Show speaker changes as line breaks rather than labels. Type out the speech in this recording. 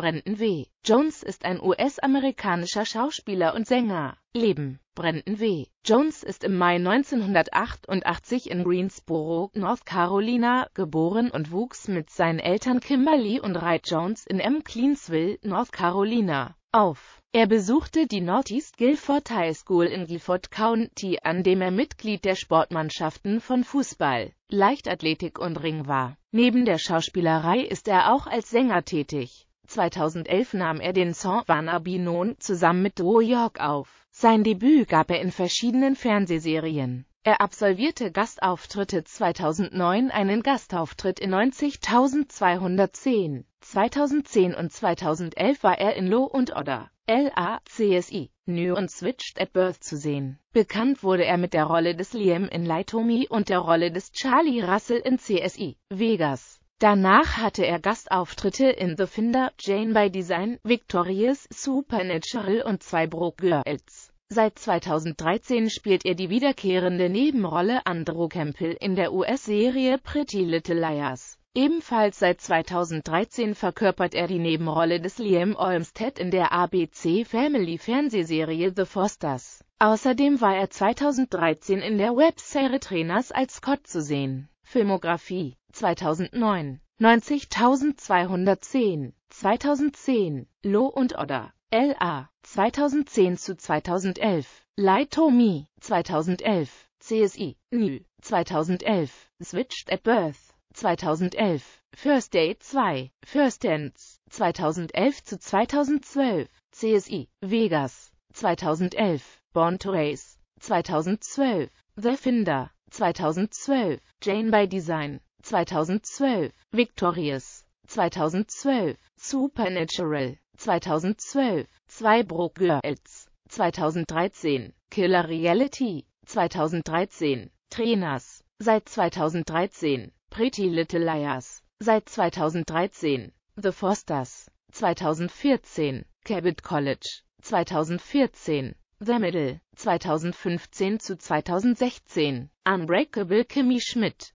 Brandon W. Jones ist ein US-amerikanischer Schauspieler und Sänger. Leben Brandon W. Jones ist im Mai 1988 in Greensboro, North Carolina, geboren und wuchs mit seinen Eltern Kimberly und Ray Jones in M. Cleansville, North Carolina, auf. Er besuchte die Northeast Guilford High School in Guilford County, an dem er Mitglied der Sportmannschaften von Fußball, Leichtathletik und Ring war. Neben der Schauspielerei ist er auch als Sänger tätig. 2011 nahm er den Song Vanabinone zusammen mit Do York auf. Sein Debüt gab er in verschiedenen Fernsehserien. Er absolvierte Gastauftritte 2009 einen Gastauftritt in 90.210. 2010 und 2011 war er in Low und Odder, LACSI, New und Switched at Birth zu sehen. Bekannt wurde er mit der Rolle des Liam in Light und der Rolle des Charlie Russell in CSI, Vegas. Danach hatte er Gastauftritte in The Finder, Jane by Design, Victorious Supernatural und zwei Broke Girls. Seit 2013 spielt er die wiederkehrende Nebenrolle Andrew Campbell in der US-Serie Pretty Little Liars. Ebenfalls seit 2013 verkörpert er die Nebenrolle des Liam Olmsted in der ABC Family Fernsehserie The Fosters. Außerdem war er 2013 in der Webserie Trainers als Scott zu sehen. Filmografie 2009 90210 2010 Lo und Odda LA 2010 zu 2011 Lightomi 2011 CSI NÜ 2011 Switched at Birth 2011 First Date 2 First Dance 2011 zu 2012 CSI Vegas 2011 Born to Race 2012 The Finder 2012 Jane by Design 2012, Victorious, 2012, Supernatural, 2012, Zwei Girls, 2013, Killer Reality, 2013, Trainers, seit 2013, Pretty Little Liars, seit 2013, The Fosters, 2014, Cabot College, 2014, The Middle, 2015 zu 2016, Unbreakable Kimmy Schmidt,